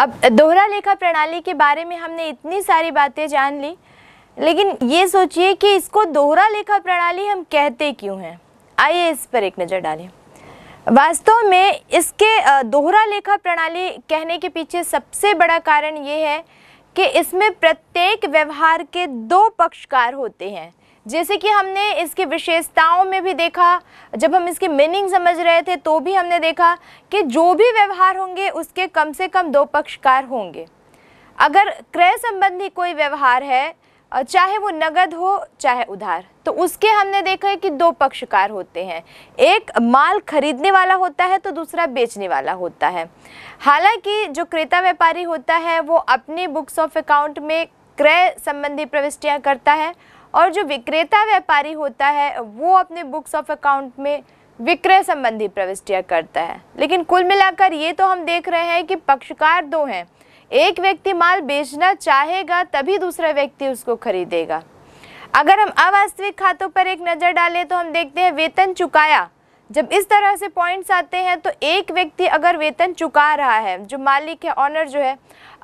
अब दोहरा लेखा प्रणाली के बारे में हमने इतनी सारी बातें जान ली लेकिन ये सोचिए कि इसको दोहरा लेखा प्रणाली हम कहते क्यों हैं आइए इस पर एक नज़र डालें वास्तव में इसके दोहरा लेखा प्रणाली कहने के पीछे सबसे बड़ा कारण ये है कि इसमें प्रत्येक व्यवहार के दो पक्षकार होते हैं जैसे कि हमने इसकी विशेषताओं में भी देखा जब हम इसकी मीनिंग समझ रहे थे तो भी हमने देखा कि जो भी व्यवहार होंगे उसके कम से कम दो पक्षकार होंगे अगर क्रय संबंधी कोई व्यवहार है चाहे वो नगद हो चाहे उधार तो उसके हमने देखा है कि दो पक्षकार होते हैं एक माल खरीदने वाला होता है तो दूसरा बेचने वाला होता है हालांकि जो क्रेता व्यापारी होता है वो अपने बुक्स ऑफ अकाउंट में क्रय संबंधी प्रविष्टियाँ करता है और जो विक्रेता व्यापारी होता है वो अपने बुक्स ऑफ अकाउंट में विक्रय संबंधी प्रविष्टियाँ करता है लेकिन कुल मिलाकर ये तो हम देख रहे हैं कि पक्षकार दो हैं एक व्यक्ति माल बेचना चाहेगा तभी दूसरा व्यक्ति उसको खरीदेगा अगर हम अवास्तविक खातों पर एक नज़र डालें तो हम देखते हैं वेतन चुकाया जब इस तरह से पॉइंट्स आते हैं तो एक व्यक्ति अगर वेतन चुका रहा है जो मालिक है ऑनर जो है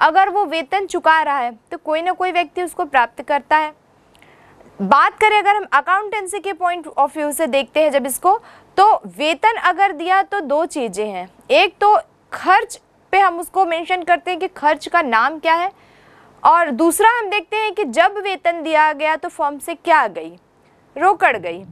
अगर वो वेतन चुका रहा है तो कोई ना कोई व्यक्ति उसको प्राप्त करता है बात करें अगर हम अकाउंटेंसी के पॉइंट ऑफ व्यू से देखते हैं जब इसको तो वेतन अगर दिया तो दो चीज़ें हैं एक तो खर्च पे हम उसको मेंशन करते हैं कि खर्च का नाम क्या है और दूसरा हम देखते हैं कि जब वेतन दिया गया तो फॉर्म से क्या गई रोकड़ गई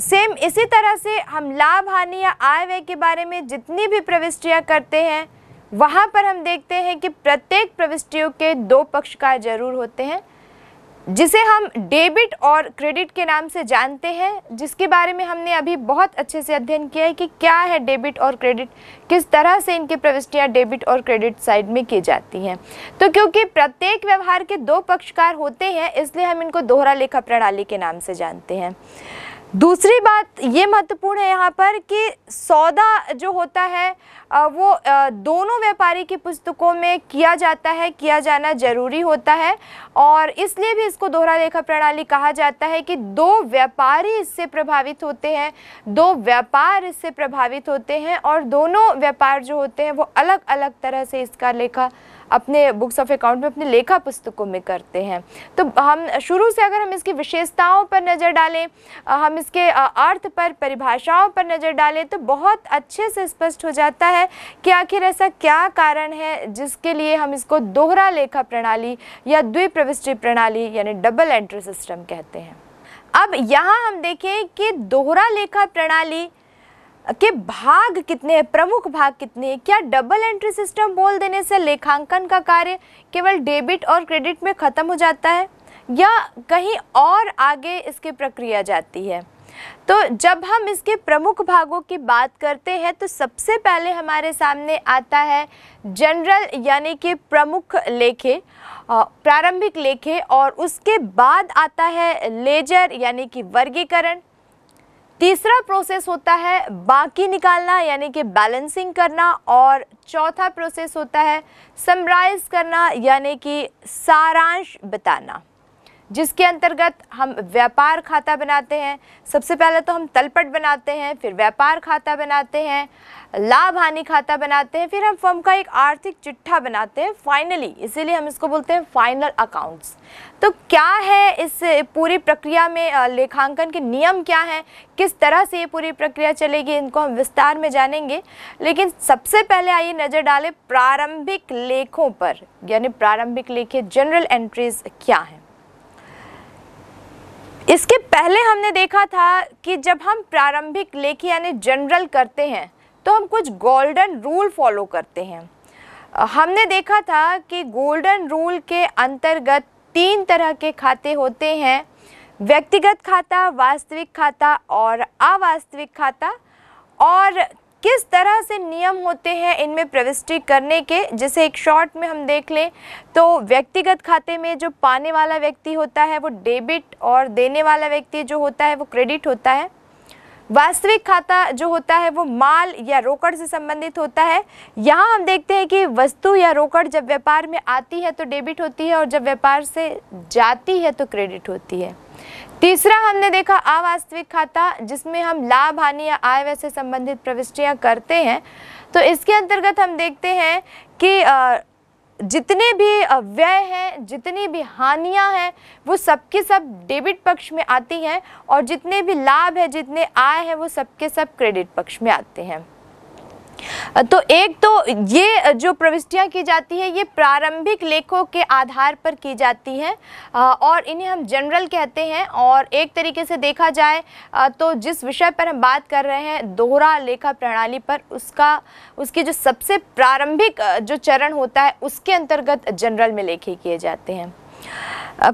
सेम इसी तरह से हम लाभ हानि या आय व्यय के बारे में जितनी भी प्रविष्टियाँ करते हैं वहाँ पर हम देखते हैं कि प्रत्येक प्रविष्टियों के दो पक्षकार जरूर होते हैं जिसे हम डेबिट और क्रेडिट के नाम से जानते हैं जिसके बारे में हमने अभी बहुत अच्छे से अध्ययन किया है कि क्या है डेबिट और क्रेडिट किस तरह से इनकी प्रविष्टियाँ डेबिट और क्रेडिट साइड में की जाती हैं तो क्योंकि प्रत्येक व्यवहार के दो पक्षकार होते हैं इसलिए हम इनको दोहरा लेखा प्रणाली के नाम से जानते हैं दूसरी बात ये महत्वपूर्ण है यहाँ पर कि सौदा जो होता है वो दोनों व्यापारी की पुस्तकों में किया जाता है किया जाना जरूरी होता है और इसलिए भी इसको दोहरा लेखा प्रणाली कहा जाता है कि दो व्यापारी इससे प्रभावित होते हैं दो व्यापार इससे प्रभावित होते हैं और दोनों व्यापार जो होते हैं वो अलग अलग तरह से इसका लेखा अपने बुक्स ऑफ अकाउंट में अपने लेखा पुस्तकों में करते हैं तो हम शुरू से अगर हम इसकी विशेषताओं पर नज़र डालें हम इसके अर्थ पर परिभाषाओं पर नज़र डालें तो बहुत अच्छे से स्पष्ट हो जाता है कि आखिर ऐसा क्या कारण है जिसके लिए हम इसको दोहरा लेखा प्रणाली या द्विप्रविष्टि प्रणाली यानी डबल एंट्री सिस्टम कहते हैं अब यहाँ हम देखें कि दोहरा लेखा प्रणाली के भाग कितने प्रमुख भाग कितने हैं क्या डबल एंट्री सिस्टम बोल देने से लेखांकन का कार्य केवल डेबिट और क्रेडिट में ख़त्म हो जाता है या कहीं और आगे इसकी प्रक्रिया जाती है तो जब हम इसके प्रमुख भागों की बात करते हैं तो सबसे पहले हमारे सामने आता है जनरल यानी कि प्रमुख लेखे प्रारंभिक लेखे और उसके बाद आता है लेजर यानी कि वर्गीकरण तीसरा प्रोसेस होता है बाकी निकालना यानी कि बैलेंसिंग करना और चौथा प्रोसेस होता है समराइज करना यानी कि सारांश बताना जिसके अंतर्गत हम व्यापार खाता बनाते हैं सबसे पहले तो हम तलपट बनाते हैं फिर व्यापार खाता बनाते हैं लाभ हानि खाता बनाते हैं फिर हम फर्म का एक आर्थिक चिट्ठा बनाते हैं फाइनली इसीलिए हम इसको बोलते हैं फाइनल अकाउंट्स तो क्या है इस पूरी प्रक्रिया में लेखांकन के नियम क्या हैं किस तरह से ये पूरी प्रक्रिया चलेगी इनको हम विस्तार में जानेंगे लेकिन सबसे पहले आइए नज़र डालें प्रारंभिक लेखों पर यानी प्रारंभिक लेखे जनरल एंट्रीज क्या हैं इसके पहले हमने देखा था कि जब हम प्रारंभिक लेखे यानी जनरल करते हैं तो हम कुछ गोल्डन रूल फॉलो करते हैं हमने देखा था कि गोल्डन रूल के अंतर्गत तीन तरह के खाते होते हैं व्यक्तिगत खाता वास्तविक खाता और अवास्तविक खाता और किस तरह से नियम होते हैं इनमें प्रविष्टि करने के जिसे एक शॉर्ट में हम देख लें तो व्यक्तिगत खाते में जो पाने वाला व्यक्ति होता है वो डेबिट और देने वाला व्यक्ति जो होता है वो क्रेडिट होता है वास्तविक खाता जो होता है वो माल या रोकड़ से संबंधित होता है यहाँ हम देखते हैं कि वस्तु या रोकड़ जब व्यापार में आती है तो डेबिट होती है और जब व्यापार से जाती है तो क्रेडिट होती है तीसरा हमने देखा अवास्तविक खाता जिसमें हम लाभ हानि या आय व्यय से संबंधित प्रविष्टियाँ करते हैं तो इसके अंतर्गत हम देखते हैं कि आ, जितने भी व्यय हैं जितनी भी हानियां हैं वो सबके सब डेबिट पक्ष में आती हैं और जितने भी लाभ है जितने आय हैं वो सबके सब क्रेडिट पक्ष में आते हैं तो एक तो ये जो प्रविष्टियाँ की जाती हैं ये प्रारंभिक लेखों के आधार पर की जाती हैं और इन्हें हम जनरल कहते हैं और एक तरीके से देखा जाए तो जिस विषय पर हम बात कर रहे हैं दोहरा लेखा प्रणाली पर उसका उसकी जो सबसे प्रारंभिक जो चरण होता है उसके अंतर्गत जनरल में लेखे किए जाते हैं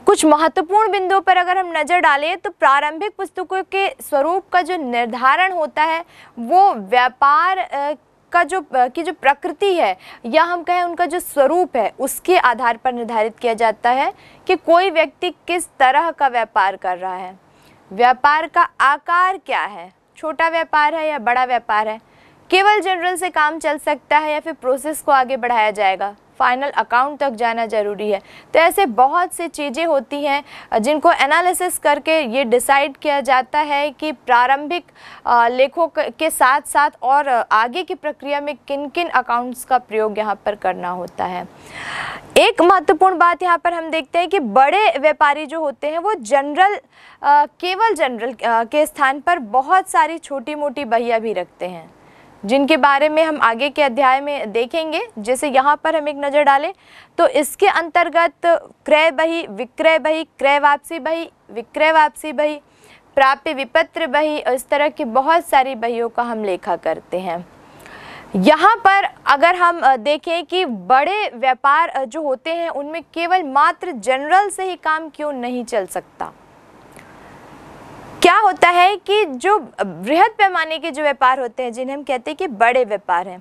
कुछ महत्वपूर्ण बिंदुओं पर अगर हम नज़र डालें तो प्रारंभिक पुस्तकों के स्वरूप का जो निर्धारण होता है वो व्यापार का जो की जो प्रकृति है या हम कहें उनका जो स्वरूप है उसके आधार पर निर्धारित किया जाता है कि कोई व्यक्ति किस तरह का व्यापार कर रहा है व्यापार का आकार क्या है छोटा व्यापार है या बड़ा व्यापार है केवल जनरल से काम चल सकता है या फिर प्रोसेस को आगे बढ़ाया जाएगा फाइनल अकाउंट तक जाना ज़रूरी है तो ऐसे बहुत सी चीज़ें होती हैं जिनको एनालिसिस करके ये डिसाइड किया जाता है कि प्रारंभिक लेखों के साथ साथ और आगे की प्रक्रिया में किन किन अकाउंट्स का प्रयोग यहाँ पर करना होता है एक महत्वपूर्ण बात यहाँ पर हम देखते हैं कि बड़े व्यापारी जो होते हैं वो जनरल केवल जनरल के स्थान पर बहुत सारी छोटी मोटी बहिया भी रखते हैं जिनके बारे में हम आगे के अध्याय में देखेंगे जैसे यहाँ पर हम एक नज़र डालें तो इसके अंतर्गत क्रय बही विक्रय बही क्रय वापसी बही विक्रय वापसी बही प्राप्य विपत्र बही इस तरह की बहुत सारी बहियों का हम लेखा करते हैं यहाँ पर अगर हम देखें कि बड़े व्यापार जो होते हैं उनमें केवल मात्र जनरल से ही काम क्यों नहीं चल सकता क्या होता है कि जो वृहद पैमाने के जो व्यापार होते हैं जिन्हें हम कहते हैं कि बड़े व्यापार हैं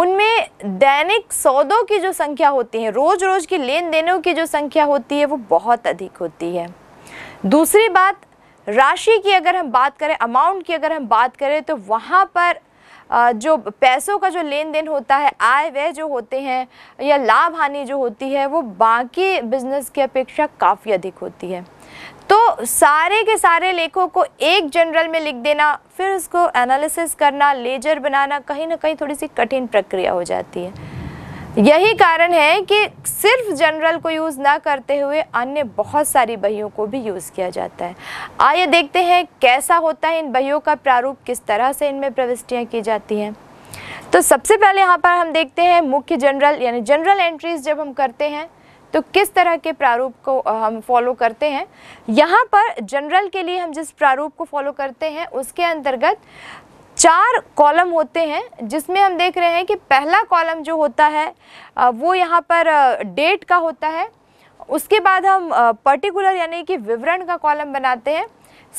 उनमें दैनिक सौदों की जो संख्या होती है रोज़ रोज़ की लेन देनों की जो संख्या होती है वो बहुत अधिक होती है दूसरी बात राशि की अगर हम बात करें अमाउंट की अगर हम बात करें तो वहाँ पर जो पैसों का जो लेन देन होता है आय व्यय जो होते हैं या लाभ हानि जो होती है वो बाकी बिजनेस की अपेक्षा काफ़ी अधिक होती है तो सारे के सारे लेखों को एक जनरल में लिख देना फिर उसको एनालिसिस करना लेजर बनाना कहीं ना कहीं थोड़ी सी कठिन प्रक्रिया हो जाती है यही कारण है कि सिर्फ जनरल को यूज़ ना करते हुए अन्य बहुत सारी बहियों को भी यूज़ किया जाता है आइए देखते हैं कैसा होता है इन बहियों का प्रारूप किस तरह से इनमें प्रविष्टियाँ की जाती हैं तो सबसे पहले यहाँ पर हम देखते हैं मुख्य जनरल यानी जनरल एंट्रीज जब हम करते हैं तो किस तरह के प्रारूप को हम फॉलो करते हैं यहाँ पर जनरल के लिए हम जिस प्रारूप को फॉलो करते हैं उसके अंतर्गत चार कॉलम होते हैं जिसमें हम देख रहे हैं कि पहला कॉलम जो होता है वो यहाँ पर डेट का होता है उसके बाद हम पर्टिकुलर यानी कि विवरण का कॉलम बनाते हैं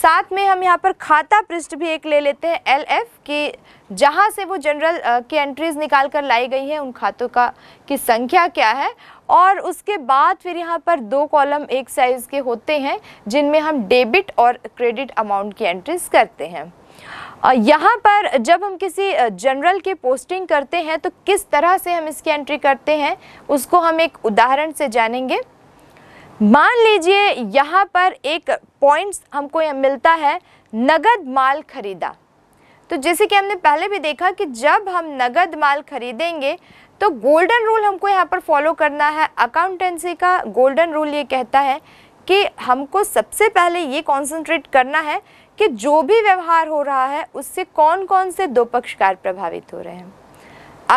साथ में हम यहाँ पर खाता पृष्ठ भी एक ले लेते हैं एल एफ कि जहाँ से वो जनरल की एंट्रीज़ निकाल कर लाई गई हैं उन खातों का की संख्या क्या है और उसके बाद फिर यहाँ पर दो कॉलम एक साइज़ के होते हैं जिनमें हम डेबिट और क्रेडिट अमाउंट की एंट्रीज करते हैं यहाँ पर जब हम किसी जनरल की पोस्टिंग करते हैं तो किस तरह से हम इसकी एंट्री करते हैं उसको हम एक उदाहरण से जानेंगे मान लीजिए यहाँ पर एक पॉइंट्स हमको मिलता है नगद माल खरीदा तो जैसे कि हमने पहले भी देखा कि जब हम नगद माल खरीदेंगे तो गोल्डन रूल हमको यहाँ पर फॉलो करना है अकाउंटेंसी का गोल्डन रूल ये कहता है कि हमको सबसे पहले ये कॉन्सेंट्रेट करना है कि जो भी व्यवहार हो रहा है उससे कौन कौन से दो पक्षकार प्रभावित हो रहे हैं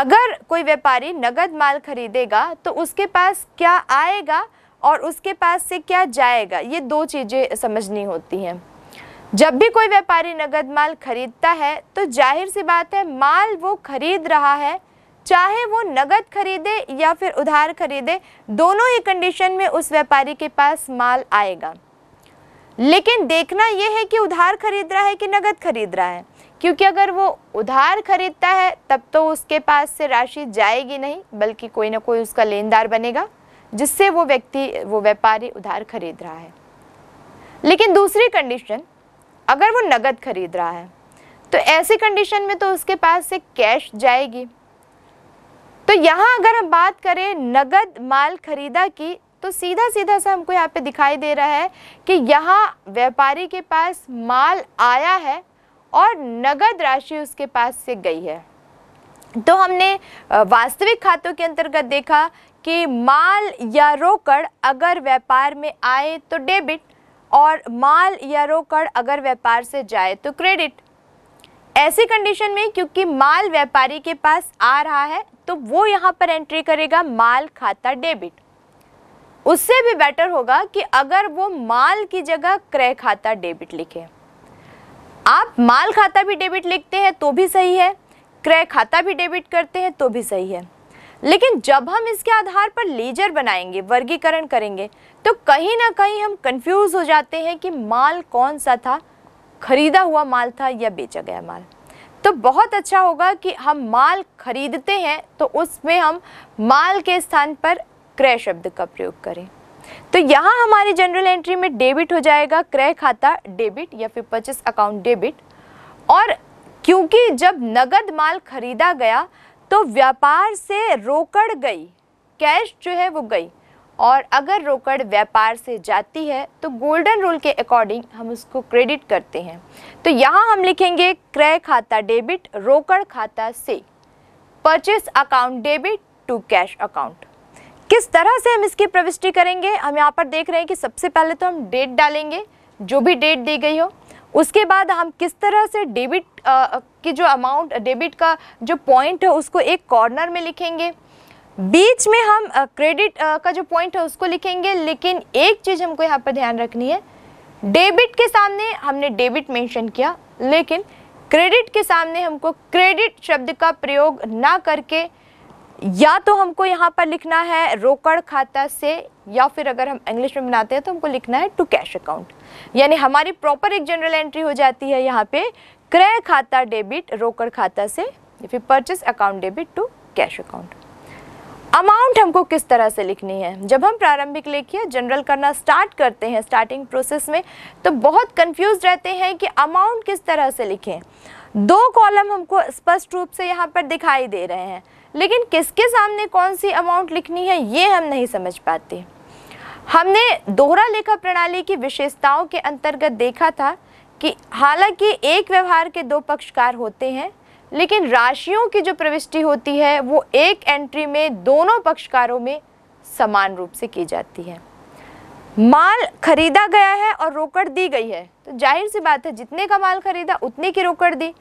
अगर कोई व्यापारी नगद माल खरीदेगा तो उसके पास क्या आएगा और उसके पास से क्या जाएगा ये दो चीज़ें समझनी होती हैं जब भी कोई व्यापारी नगद माल खरीदता है तो जाहिर सी बात है माल वो खरीद रहा है चाहे वो नगद खरीदे या फिर उधार खरीदे दोनों ही कंडीशन में उस व्यापारी के पास माल आएगा लेकिन देखना यह है कि उधार खरीद रहा है कि नगद खरीद रहा है क्योंकि अगर वो उधार खरीदता है तब तो उसके पास से राशि जाएगी नहीं बल्कि कोई ना कोई उसका लेनदार बनेगा जिससे वो व्यक्ति वो व्यापारी उधार खरीद रहा है लेकिन दूसरी कंडीशन अगर वो नगद खरीद रहा है तो ऐसी कंडीशन में तो उसके पास से कैश जाएगी तो यहाँ अगर हम बात करें नगद माल खरीदा की तो सीधा सीधा सा हमको यहाँ पे दिखाई दे रहा है कि यहाँ व्यापारी के पास माल आया है और नगद राशि उसके पास से गई है तो हमने वास्तविक खातों के अंतर्गत देखा कि माल या रोकड़ अगर व्यापार में आए तो डेबिट और माल या रोकड़ अगर व्यापार से जाए तो क्रेडिट ऐसी कंडीशन में क्योंकि माल व्यापारी के पास आ रहा है तो वो यहाँ पर एंट्री करेगा माल खाता डेबिट उससे भी बेटर होगा कि अगर वो माल की जगह क्रय खाता डेबिट लिखे आप माल खाता भी डेबिट लिखते हैं तो भी सही है क्रय खाता भी डेबिट करते हैं तो भी सही है लेकिन जब हम इसके आधार पर लेजर बनाएंगे वर्गीकरण करेंगे तो कहीं ना कहीं हम कंफ्यूज हो जाते हैं कि माल कौन सा था खरीदा हुआ माल था या बेचा गया माल तो बहुत अच्छा होगा कि हम माल खरीदते हैं तो उसमें हम माल के स्थान पर क्रय शब्द का प्रयोग करें तो यहाँ हमारी जनरल एंट्री में डेबिट हो जाएगा क्रय खाता डेबिट या फिर परचेस अकाउंट डेबिट और क्योंकि जब नगद माल खरीदा गया तो व्यापार से रोकड़ गई कैश जो है वो गई और अगर रोकड़ व्यापार से जाती है तो गोल्डन रूल के अकॉर्डिंग हम उसको क्रेडिट करते हैं तो यहाँ हम लिखेंगे क्रय खाता डेबिट रोकड़ खाता से purchase account debit to cash account किस तरह से हम इसकी प्रविष्टि करेंगे हम यहाँ पर देख रहे हैं कि सबसे पहले तो हम डेट डालेंगे जो भी डेट दी गई हो उसके बाद हम किस तरह से डेबिट की जो अमाउंट डेबिट का जो पॉइंट है उसको एक कॉर्नर में लिखेंगे बीच में हम क्रेडिट का जो पॉइंट है उसको लिखेंगे लेकिन एक चीज़ हमको यहाँ पर ध्यान रखनी है डेबिट के सामने हमने डेबिट मेंशन किया लेकिन क्रेडिट के सामने हमको क्रेडिट शब्द का प्रयोग ना करके या तो हमको यहाँ पर लिखना है रोकड़ खाता से या फिर अगर हम इंग्लिश में बनाते हैं तो हमको लिखना है टू कैश अकाउंट यानी हमारी प्रॉपर एक जनरल एंट्री हो जाती है यहाँ पे क्रय खाता डेबिट रोकड़ खाता से फिर purchase account debit to cash account amount हमको किस तरह से लिखनी है जब हम प्रारंभिक लेखीय जनरल करना स्टार्ट करते हैं स्टार्टिंग प्रोसेस में तो बहुत कंफ्यूज रहते हैं कि अमाउंट किस तरह से लिखें दो कॉलम हमको स्पष्ट रूप से यहाँ पर दिखाई दे रहे हैं लेकिन किसके सामने कौन सी अमाउंट लिखनी है ये हम नहीं समझ पाते हमने दोहरा लेखा प्रणाली की विशेषताओं के अंतर्गत देखा था कि हालांकि एक व्यवहार के दो पक्षकार होते हैं लेकिन राशियों की जो प्रविष्टि होती है वो एक एंट्री में दोनों पक्षकारों में समान रूप से की जाती है माल खरीदा गया है और रोकड़ दी गई है तो जाहिर सी बात है जितने का माल खरीदा उतने की रोकड़ दी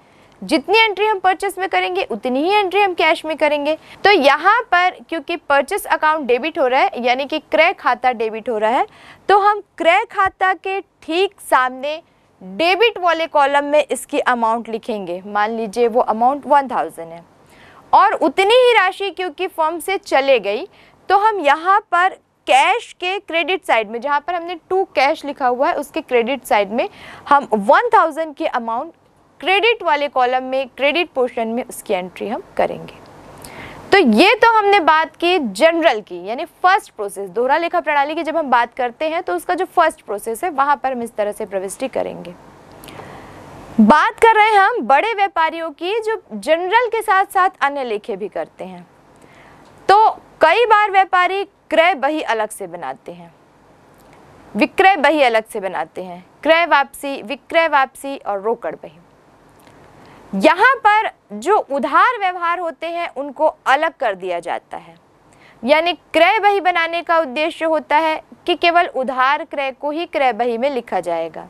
जितनी एंट्री हम परचेस में करेंगे उतनी ही एंट्री हम कैश में करेंगे तो यहाँ पर क्योंकि परचेस अकाउंट डेबिट हो रहा है यानी कि क्रय खाता डेबिट हो रहा है तो हम क्रय खाता के ठीक सामने डेबिट वाले कॉलम में इसकी अमाउंट लिखेंगे मान लीजिए वो अमाउंट वन थाउजेंड है और उतनी ही राशि क्योंकि फर्म से चले गई तो हम यहाँ पर कैश के क्रेडिट साइड में जहाँ पर हमने टू कैश लिखा हुआ है उसके क्रेडिट साइड में हम वन थाउजेंड के अमाउंट क्रेडिट वाले कॉलम में क्रेडिट पोर्शन में उसकी एंट्री हम करेंगे तो ये तो हमने बात की जनरल की यानी फर्स्ट प्रोसेस दोहरा लेखा प्रणाली की जब हम बात करते हैं तो उसका जो फर्स्ट प्रोसेस है वहां पर हम इस तरह से प्रविष्टि करेंगे बात कर रहे हैं हम बड़े व्यापारियों की जो जनरल के साथ साथ अन्य लेखे भी करते हैं तो कई बार व्यापारी क्रय बही अलग से बनाते हैं विक्रय बही अलग से बनाते हैं क्रय वापसी विक्रय वापसी और रोकड़ बही यहाँ पर जो उधार व्यवहार होते हैं उनको अलग कर दिया जाता है यानी क्रय बही बनाने का उद्देश्य होता है कि केवल उधार क्रय को ही क्रय बही में लिखा जाएगा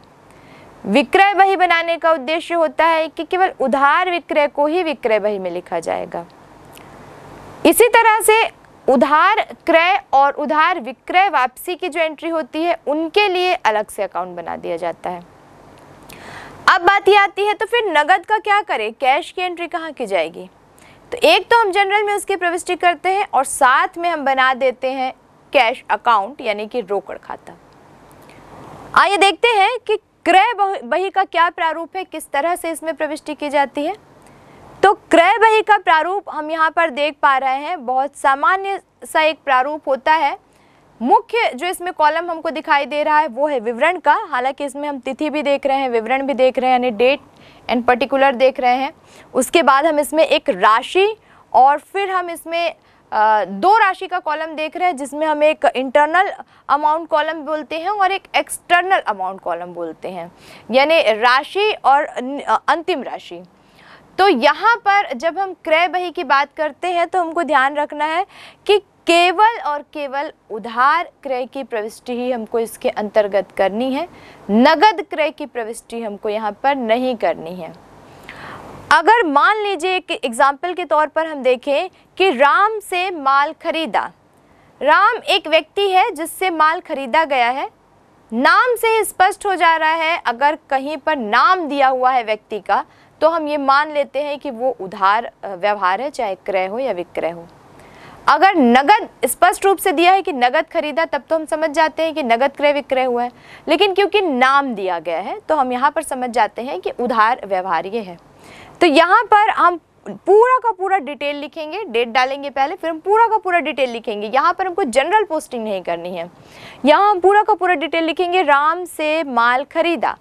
विक्रय बही बनाने का उद्देश्य होता है कि केवल उधार विक्रय को ही विक्रय बही में लिखा जाएगा इसी तरह से उधार क्रय और उधार विक्रय वापसी की जो एंट्री होती है उनके लिए अलग से अकाउंट बना दिया जाता है अब बात यह आती है तो फिर नगद का क्या करें कैश की एंट्री कहाँ की जाएगी तो एक तो हम जनरल में उसकी प्रविष्टि करते हैं और साथ में हम बना देते हैं कैश अकाउंट यानी कि रोकड़ खाता आइए देखते हैं कि क्रय बही का क्या प्रारूप है किस तरह से इसमें प्रविष्टि की जाती है तो क्रय बही का प्रारूप हम यहाँ पर देख पा रहे हैं बहुत सामान्य सा एक प्रारूप होता है मुख्य जो इसमें कॉलम हमको दिखाई दे रहा है वो है विवरण का हालांकि इसमें हम तिथि भी देख रहे हैं विवरण भी देख रहे हैं यानी डेट एंड पर्टिकुलर देख रहे हैं उसके बाद हम इसमें एक राशि और फिर हम इसमें दो राशि का कॉलम देख रहे हैं जिसमें हम एक इंटरनल अमाउंट कॉलम बोलते हैं और एक एक्सटर्नल अमाउंट कॉलम बोलते हैं यानी राशि और अं, अंतिम राशि तो यहाँ पर जब हम क्रय बही की बात करते हैं तो हमको ध्यान रखना है कि केवल और केवल उधार क्रय की प्रविष्टि ही हमको इसके अंतर्गत करनी है नगद क्रय की प्रविष्टि हमको यहाँ पर नहीं करनी है अगर मान लीजिए एक एग्जाम्पल के तौर पर हम देखें कि राम से माल खरीदा राम एक व्यक्ति है जिससे माल खरीदा गया है नाम से ही स्पष्ट हो जा रहा है अगर कहीं पर नाम दिया हुआ है व्यक्ति का तो हम ये मान लेते हैं कि वो उधार व्यवहार है चाहे क्रय हो या विक्रय हो अगर नगद स्पष्ट रूप से दिया है कि नगद खरीदा तब तो हम समझ जाते हैं कि नगद क्रय विक्रय हुआ है लेकिन क्योंकि नाम दिया गया है तो हम यहाँ पर समझ जाते हैं कि उधार व्यवहार्य है तो यहाँ पर हम पूरा का पूरा डिटेल लिखेंगे डेट डालेंगे पहले फिर हम पूरा का पूरा डिटेल लिखेंगे यहाँ पर हमको जनरल पोस्टिंग नहीं करनी है यहाँ हम पूरा का पूरा डिटेल लिखेंगे राम से माल खरीदा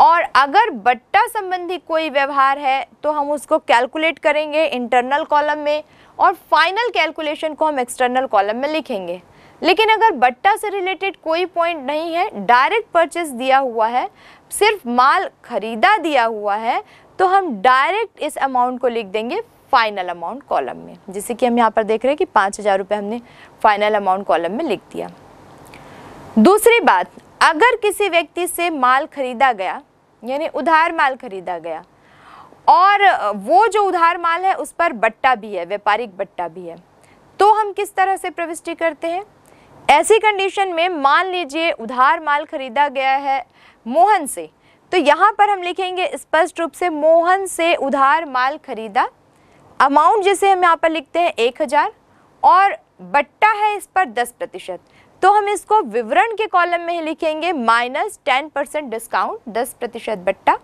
और अगर बट्टा संबंधी कोई व्यवहार है तो हम उसको कैलकुलेट करेंगे इंटरनल कॉलम में और फाइनल कैलकुलेशन को हम एक्सटर्नल कॉलम में लिखेंगे लेकिन अगर बट्टा से रिलेटेड कोई पॉइंट नहीं है डायरेक्ट परचेस दिया हुआ है सिर्फ माल खरीदा दिया हुआ है तो हम डायरेक्ट इस अमाउंट को लिख देंगे फाइनल अमाउंट कॉलम में जैसे कि हम यहाँ पर देख रहे हैं कि पाँच हज़ार रुपये हमने फाइनल अमाउंट कॉलम में लिख दिया दूसरी बात अगर किसी व्यक्ति से माल खरीदा गया यानी उधार माल खरीदा गया और वो जो उधार माल है उस पर बट्टा भी है व्यापारिक बट्टा भी है तो हम किस तरह से प्रविष्टि करते हैं ऐसी कंडीशन में मान लीजिए उधार माल खरीदा गया है मोहन से तो यहाँ पर हम लिखेंगे स्पष्ट रूप से मोहन से उधार माल खरीदा अमाउंट जैसे हम यहाँ पर लिखते हैं एक हज़ार और बट्टा है इस पर दस प्रतिशत तो हम इसको विवरण के कॉलम में ही लिखेंगे माइनस टेन परसेंट डिस्काउंट दस प्रतिशत बट्टा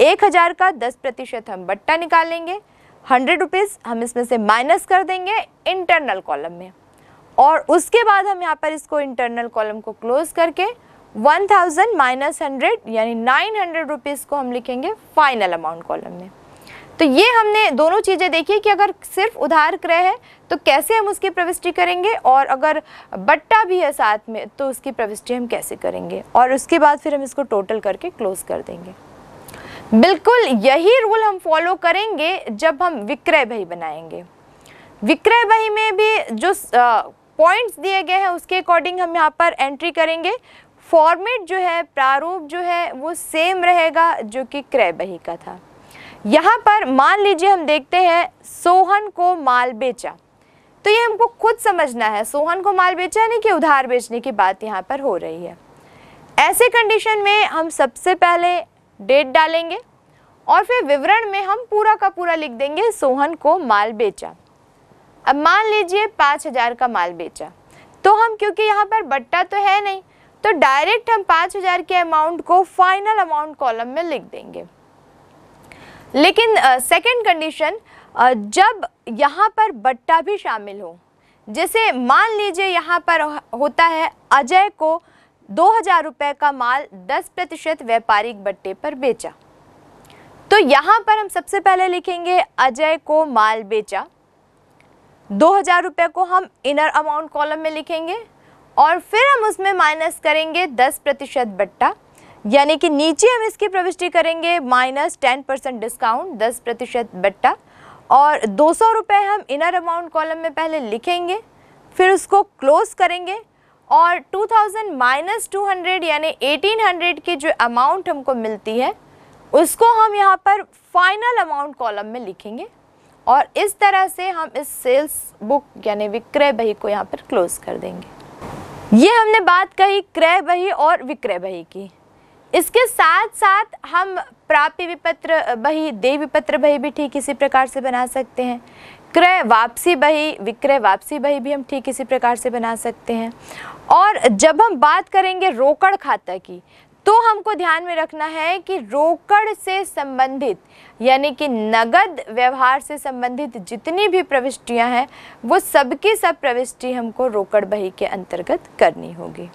एक हज़ार का दस प्रतिशत हम बट्टा निकालेंगे हंड्रेड रुपीज़ हम इसमें से माइनस कर देंगे इंटरनल कॉलम में और उसके बाद हम यहाँ पर इसको इंटरनल कॉलम को क्लोज करके वन थाउजेंड माइनस हंड्रेड यानी नाइन हंड्रेड रुपीज़ को हम लिखेंगे फाइनल अमाउंट कॉलम में तो ये हमने दोनों चीज़ें देखी कि अगर सिर्फ उधार क्रय है तो कैसे हम उसकी प्रविष्टि करेंगे और अगर बट्टा भी है साथ में तो उसकी प्रविष्टि हम कैसे करेंगे और उसके बाद फिर हम इसको टोटल करके क्लोज़ कर देंगे बिल्कुल यही रूल हम फॉलो करेंगे जब हम विक्रय बही बनाएंगे विक्रय बही में भी जो पॉइंट्स दिए गए हैं उसके अकॉर्डिंग हम यहाँ पर एंट्री करेंगे फॉर्मेट जो है प्रारूप जो है वो सेम रहेगा जो कि क्रय बही का था यहाँ पर मान लीजिए हम देखते हैं सोहन को माल बेचा तो ये हमको खुद समझना है सोहन को माल बेचा यानी कि उधार बेचने की बात यहाँ पर हो रही है ऐसे कंडीशन में हम सबसे पहले डेट डालेंगे और फिर विवरण में हम पूरा का पूरा लिख देंगे सोहन को माल बेचा अब मान लीजिए पाँच हज़ार का माल बेचा तो हम क्योंकि यहाँ पर बट्टा तो है नहीं तो डायरेक्ट हम पाँच हज़ार के अमाउंट को फाइनल अमाउंट कॉलम में लिख देंगे लेकिन सेकंड uh, कंडीशन uh, जब यहाँ पर बट्टा भी शामिल हो जैसे मान लीजिए यहाँ पर होता है अजय को दो हजार रुपये का माल दस प्रतिशत व्यापारिक बट्टे पर बेचा तो यहाँ पर हम सबसे पहले लिखेंगे अजय को माल बेचा दो हजार रुपये को हम इनर अमाउंट कॉलम में लिखेंगे और फिर हम उसमें माइनस करेंगे दस प्रतिशत बट्टा यानी कि नीचे हम इसकी प्रविष्टि करेंगे माइनस टेन परसेंट डिस्काउंट दस प्रतिशत बट्टा और दो सौ रुपये हम इनर अमाउंट कॉलम में पहले लिखेंगे फिर उसको क्लोज करेंगे और 2000 माइनस टू यानी 1800 की जो अमाउंट हमको मिलती है उसको हम यहाँ पर फाइनल अमाउंट कॉलम में लिखेंगे और इस तरह से हम इस सेल्स बुक यानी विक्रय बही को यहाँ पर क्लोज़ कर देंगे ये हमने बात कही क्रय बही और विक्रय बही की इसके साथ साथ हम प्राप्य विपत्र बही देय विपत्र बही भी ठीक इसी प्रकार से बना सकते हैं क्रय वापसी बही विक्रय वापसी बही भी हम ठीक इसी प्रकार से बना सकते हैं और जब हम बात करेंगे रोकड़ खाता की तो हमको ध्यान में रखना है कि रोकड़ से संबंधित यानी कि नगद व्यवहार से संबंधित जितनी भी प्रविष्टियां हैं वो सबकी सब प्रविष्टि हमको रोकड़ बही के अंतर्गत करनी होगी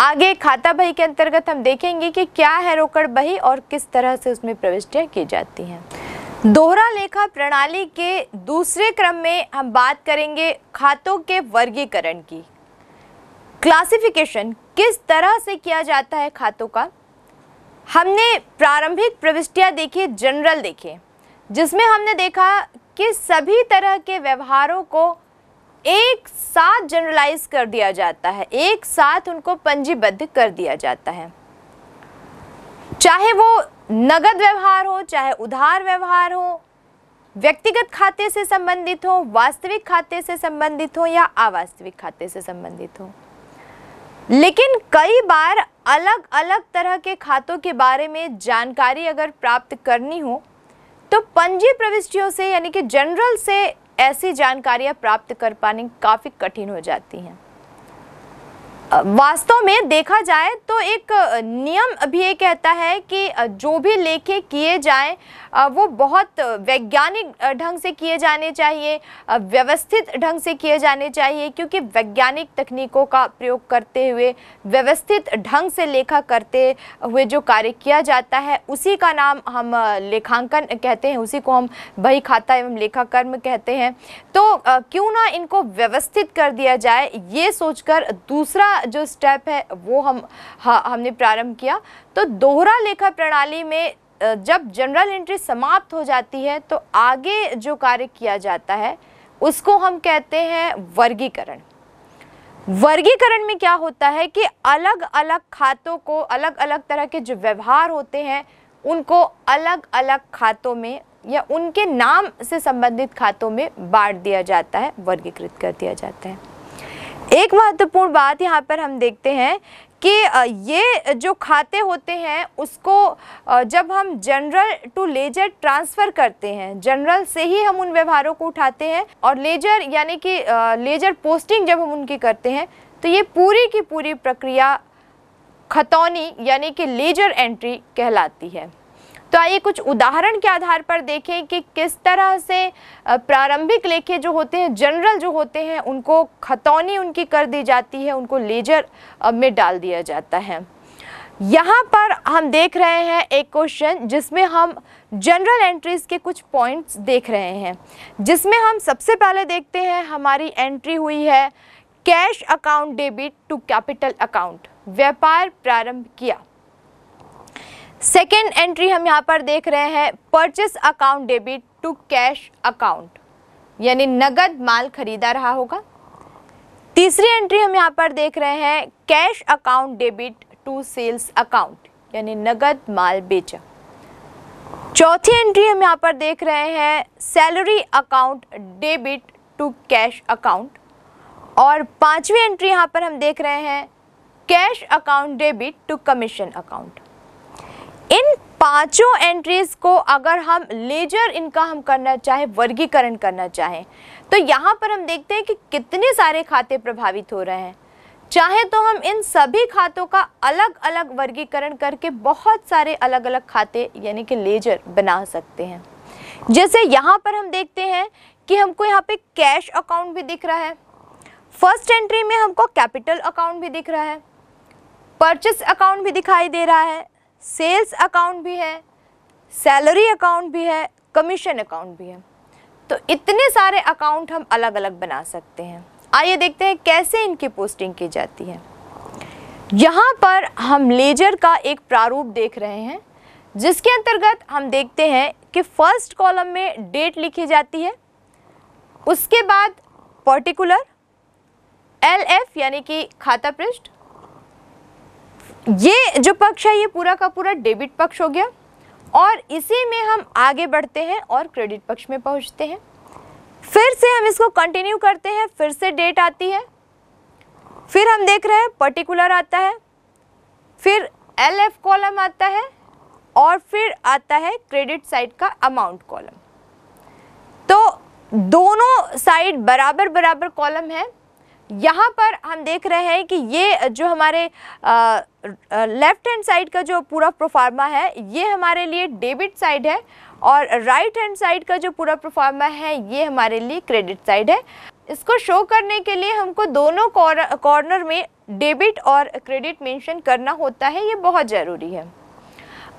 आगे खाता बही के अंतर्गत हम देखेंगे कि क्या है रोकड़ बही और किस तरह से उसमें प्रविष्टियाँ की जाती हैं दोहरा लेखा प्रणाली के दूसरे क्रम में हम बात करेंगे खातों के वर्गीकरण की क्लासिफिकेशन किस तरह से किया जाता है खातों का हमने प्रारंभिक प्रविष्टियाँ देखी जनरल देखे जिसमें हमने देखा कि सभी तरह के व्यवहारों को एक साथ जनरलाइज कर दिया जाता है एक साथ उनको पंजीबद्ध कर दिया जाता है चाहे वो नगद व्यवहार हो चाहे उधार व्यवहार हो व्यक्तिगत खाते से संबंधित हो वास्तविक खाते से संबंधित हो या अवास्तविक खाते से संबंधित हो लेकिन कई बार अलग अलग तरह के खातों के बारे में जानकारी अगर प्राप्त करनी हो तो पंजी प्रविष्टियों से यानी कि जनरल से ऐसी जानकारियां प्राप्त कर पानी काफ़ी कठिन हो जाती हैं वास्तव में देखा जाए तो एक नियम भी ये कहता है कि जो भी लेखे किए जाएं वो बहुत वैज्ञानिक ढंग से किए जाने चाहिए व्यवस्थित ढंग से किए जाने चाहिए क्योंकि वैज्ञानिक तकनीकों का प्रयोग करते हुए व्यवस्थित ढंग से लेखा करते हुए जो कार्य किया जाता है उसी का नाम हम लेखांकन कहते हैं उसी को हम बही खाता एवं लेखा कर्म कहते हैं तो क्यों ना इनको व्यवस्थित कर दिया जाए ये सोचकर दूसरा जो स्टेप है वो हम हमने प्रारंभ किया तो दोहरा लेखा प्रणाली में जब जनरल एंट्री समाप्त हो जाती है तो आगे जो कार्य किया जाता है उसको हम कहते हैं वर्गीकरण वर्गीकरण में क्या होता है कि अलग अलग खातों को अलग अलग तरह के जो व्यवहार होते हैं उनको अलग अलग खातों में या उनके नाम से संबंधित खातों में बांट दिया जाता है वर्गीकृत कर दिया जाता है एक महत्वपूर्ण बात यहाँ पर हम देखते हैं कि ये जो खाते होते हैं उसको जब हम जनरल टू लेजर ट्रांसफ़र करते हैं जनरल से ही हम उन व्यवहारों को उठाते हैं और लेजर यानी कि लेजर पोस्टिंग जब हम उनकी करते हैं तो ये पूरी की पूरी प्रक्रिया खतौनी यानी कि लेजर एंट्री कहलाती है तो आइए कुछ उदाहरण के आधार पर देखें कि किस तरह से प्रारंभिक लेखे जो होते हैं जनरल जो होते हैं उनको खतौनी उनकी कर दी जाती है उनको लेजर में डाल दिया जाता है यहाँ पर हम देख रहे हैं एक क्वेश्चन जिसमें हम जनरल एंट्रीज़ के कुछ पॉइंट्स देख रहे हैं जिसमें हम सबसे पहले देखते हैं हमारी एंट्री हुई है cash account debit to capital account व्यापार प्रारंभ किया सेकेंड एंट्री हम यहाँ पर देख रहे हैं purchase account debit to cash account यानी नगद माल खरीदा रहा होगा तीसरी एंट्री हम यहाँ पर देख रहे हैं cash account debit to sales account यानी नगद माल बेचा चौथी एंट्री हम यहाँ पर देख रहे हैं salary account debit to cash account और पांचवी एंट्री यहाँ पर हम देख रहे हैं cash account debit to commission account इन पांचों एंट्रीज को अगर हम लेजर इनका हम करना चाहें वर्गीकरण करना चाहें तो यहाँ पर हम देखते हैं कि कितने सारे खाते प्रभावित हो रहे हैं चाहे तो हम इन सभी खातों का अलग अलग वर्गीकरण करके बहुत सारे अलग अलग खाते यानी कि लेजर बना सकते हैं जैसे यहाँ पर हम देखते हैं कि हमको यहाँ पे कैश अकाउंट भी दिख रहा है फर्स्ट एंट्री में हमको कैपिटल अकाउंट भी दिख रहा है परचेस अकाउंट भी दिखाई दे रहा है सेल्स अकाउंट भी है सैलरी अकाउंट भी है कमीशन अकाउंट भी है तो इतने सारे अकाउंट हम अलग अलग बना सकते हैं आइए देखते हैं कैसे इनकी पोस्टिंग की जाती है यहाँ पर हम लेजर का एक प्रारूप देख रहे हैं जिसके अंतर्गत हम देखते हैं कि फर्स्ट कॉलम में डेट लिखी जाती है उसके बाद पर्टिकुलर एल एफ यानी कि खाता पृष्ठ ये जो पक्ष है ये पूरा का पूरा डेबिट पक्ष हो गया और इसी में हम आगे बढ़ते हैं और क्रेडिट पक्ष में पहुंचते हैं फिर से हम इसको कंटिन्यू करते हैं फिर से डेट आती है फिर हम देख रहे हैं पर्टिकुलर आता है फिर एल एफ कॉलम आता है और फिर आता है क्रेडिट साइड का अमाउंट कॉलम तो दोनों साइड बराबर बराबर कॉलम है यहाँ पर हम देख रहे हैं कि ये जो हमारे लेफ़्ट हैंड साइड का जो पूरा प्रोफार्मा है ये हमारे लिए डेबिट साइड है और राइट हैंड साइड का जो पूरा प्रोफार्मा है ये हमारे लिए क्रेडिट साइड है इसको शो करने के लिए हमको दोनों कॉर्नर में डेबिट और क्रेडिट मेंशन करना होता है ये बहुत ज़रूरी है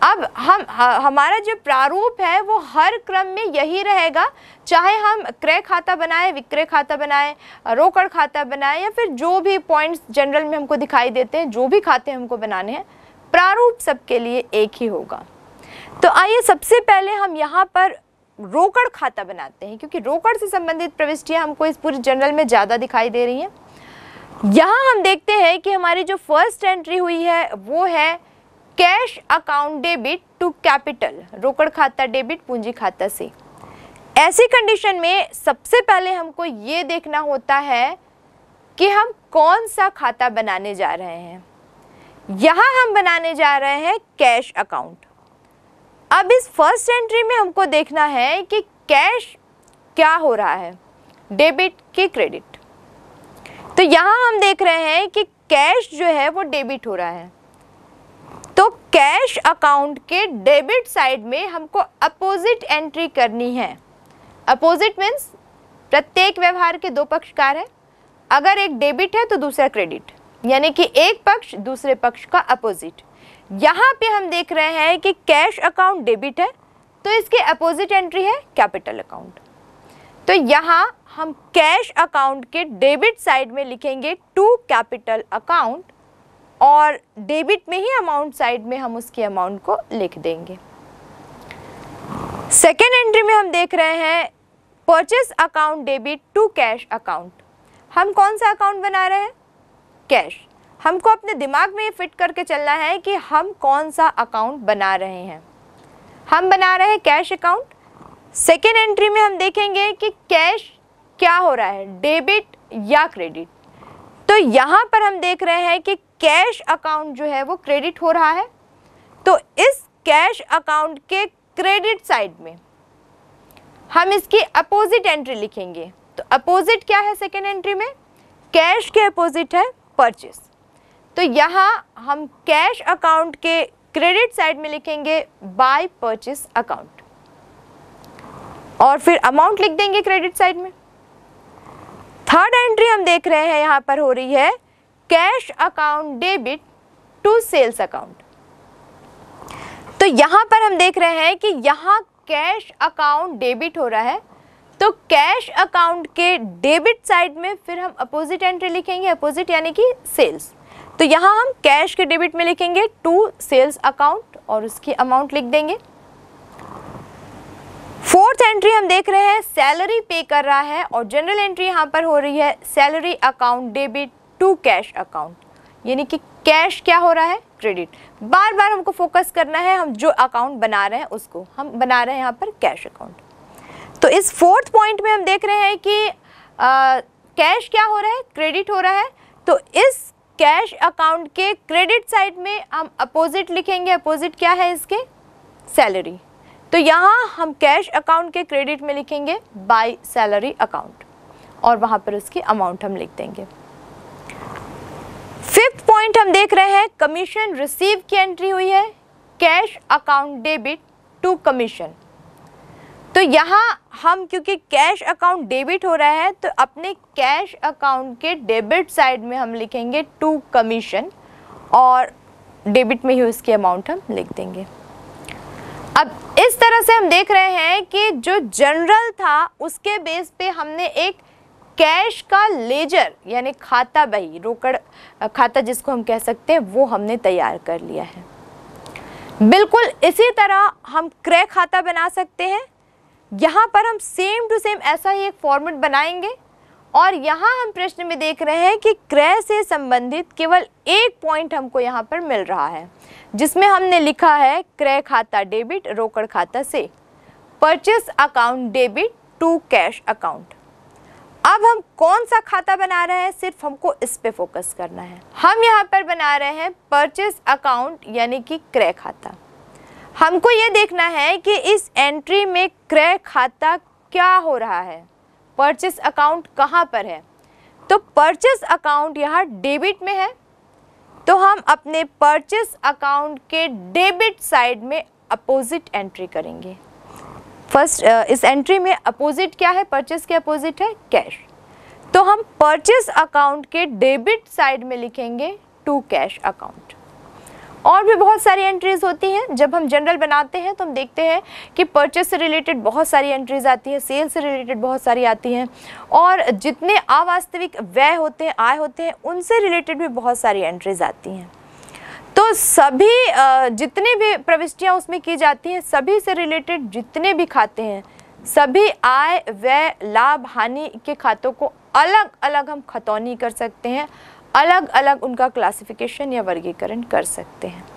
अब हम हमारा जो प्रारूप है वो हर क्रम में यही रहेगा चाहे हम क्रय खाता बनाएं विक्रय खाता बनाएं रोकड़ खाता बनाएं या फिर जो भी पॉइंट्स जनरल में हमको दिखाई देते हैं जो भी खाते हमको बनाने हैं प्रारूप सबके लिए एक ही होगा तो आइए सबसे पहले हम यहाँ पर रोकड़ खाता बनाते हैं क्योंकि रोकड़ से संबंधित प्रविष्टियाँ हमको इस पूरे जनरल में ज़्यादा दिखाई दे रही हैं यहाँ हम देखते हैं कि हमारी जो फर्स्ट एंट्री हुई है वो है cash account debit to capital रोकड़ खाता डेबिट पूंजी खाता से ऐसी कंडीशन में सबसे पहले हमको ये देखना होता है कि हम कौन सा खाता बनाने जा रहे हैं यहाँ हम बनाने जा रहे हैं कैश अकाउंट अब इस फर्स्ट एंट्री में हमको देखना है कि कैश क्या हो रहा है डेबिट की क्रेडिट तो यहाँ हम देख रहे हैं कि कैश जो है वो डेबिट हो रहा है कैश अकाउंट के डेबिट साइड में हमको अपोजिट एंट्री करनी है अपोजिट मीन्स प्रत्येक व्यवहार के दो पक्षकार हैं अगर एक डेबिट है तो दूसरा क्रेडिट यानी कि एक पक्ष दूसरे पक्ष का अपोजिट यहाँ पे हम देख रहे हैं कि कैश अकाउंट डेबिट है तो इसके अपोजिट एंट्री है कैपिटल अकाउंट तो यहाँ हम कैश अकाउंट के डेबिट साइड में लिखेंगे टू कैपिटल अकाउंट और डेबिट में ही अमाउंट साइड में हम उसकी अमाउंट को लिख देंगे सेकेंड एंट्री में हम देख रहे हैं purchase account debit to cash account हम कौन सा अकाउंट बना रहे हैं कैश हमको अपने दिमाग में ये फिट करके चलना है कि हम कौन सा अकाउंट बना रहे हैं हम बना रहे हैं कैश अकाउंट सेकेंड एंट्री में हम देखेंगे कि कैश क्या हो रहा है डेबिट या क्रेडिट तो यहाँ पर हम देख रहे हैं कि कैश अकाउंट जो है वो क्रेडिट हो रहा है तो इस कैश अकाउंट के क्रेडिट साइड में हम इसकी अपोजिट एंट्री लिखेंगे तो अपोजिट क्या है सेकेंड एंट्री में कैश के अपोजिट है परचेस तो यहाँ हम कैश अकाउंट के क्रेडिट साइड में लिखेंगे बाय परचेस अकाउंट और फिर अमाउंट लिख देंगे क्रेडिट साइड में थर्ड एंट्री हम देख रहे हैं यहाँ पर हो रही है cash account debit to sales account तो यहाँ पर हम देख रहे हैं कि यहाँ कैश अकाउंट डेबिट हो रहा है तो कैश अकाउंट के डेबिट साइड में फिर हम अपोजिट एंट्री लिखेंगे अपोजिट यानी कि सेल्स तो यहाँ हम कैश के डेबिट में लिखेंगे टू सेल्स अकाउंट और उसकी अमाउंट लिख देंगे फोर्थ एंट्री हम देख रहे हैं सैलरी पे कर रहा है और जनरल एंट्री यहाँ पर हो रही है salary account debit to cash account यानी कि कैश क्या हो रहा है क्रेडिट बार बार हमको फोकस करना है हम जो अकाउंट बना रहे हैं उसको हम बना रहे हैं यहाँ पर कैश अकाउंट तो इस फोर्थ पॉइंट में हम देख रहे हैं कि कैश क्या हो रहा है क्रेडिट हो रहा है तो इस कैश अकाउंट के क्रेडिट साइड में हम अपोजिट लिखेंगे अपोजिट क्या है इसके सैलरी तो यहाँ हम कैश अकाउंट के क्रेडिट में लिखेंगे बाई सैलरी अकाउंट और वहाँ पर उसकी अमाउंट हम लिख देंगे फिफ्थ पॉइंट हम देख रहे हैं कमीशन रिसीव की एंट्री हुई है cash account debit to commission तो यहाँ हम क्योंकि कैश अकाउंट डेबिट हो रहा है तो अपने कैश अकाउंट के डेबिट साइड में हम लिखेंगे टू कमीशन और डेबिट में ही उसकी अमाउंट हम लिख देंगे अब इस तरह से हम देख रहे हैं कि जो जनरल था उसके बेस पे हमने एक कैश का लेजर यानी खाता बही रोकड़ खाता जिसको हम कह सकते हैं वो हमने तैयार कर लिया है बिल्कुल इसी तरह हम क्रय खाता बना सकते हैं यहाँ पर हम सेम टू सेम ऐसा ही एक फॉर्मेट बनाएंगे और यहाँ हम प्रश्न में देख रहे हैं कि क्रय से संबंधित केवल एक पॉइंट हमको यहाँ पर मिल रहा है जिसमें हमने लिखा है क्रय खाता डेबिट रोकड़ खाता से purchase account debit to cash account अब हम कौन सा खाता बना रहे हैं सिर्फ हमको इस पे फोकस करना है हम यहाँ पर बना रहे हैं परचेज अकाउंट यानी कि क्रय खाता हमको ये देखना है कि इस एंट्री में क्रय खाता क्या हो रहा है परचेस अकाउंट कहाँ पर है तो परचेस अकाउंट यहाँ डेबिट में है तो हम अपने परचेस अकाउंट के डेबिट साइड में अपोजिट एंट्री करेंगे फर्स्ट इस एंट्री में अपोजिट क्या है परचेस के अपोजिट है कैश तो हम परचेस अकाउंट के डेबिट साइड में लिखेंगे टू कैश अकाउंट और भी बहुत सारी एंट्रीज होती हैं जब हम जनरल बनाते हैं तो हम देखते हैं कि परचेस से रिलेटेड बहुत सारी एंट्रीज आती हैं सेल्स से रिलेटेड बहुत सारी आती हैं और जितने अवास्तविक व्यय होते हैं आय होते हैं उनसे रिलेटेड भी बहुत सारी एंट्रीज आती हैं तो सभी जितने भी प्रविष्टियाँ उसमें की जाती हैं सभी से रिलेटेड जितने भी खाते हैं सभी आय व्यय लाभ हानि के खातों को अलग अलग हम खतौनी कर सकते हैं अलग अलग उनका क्लासिफिकेशन या वर्गीकरण कर सकते हैं